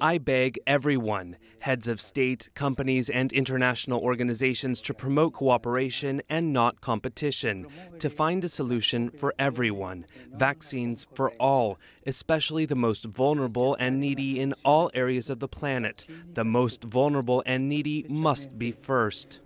I beg everyone, heads of state, companies, and international organizations to promote cooperation and not competition, to find a solution for everyone, vaccines for all, especially the most vulnerable and needy in all areas of the planet. The most vulnerable and needy must be first.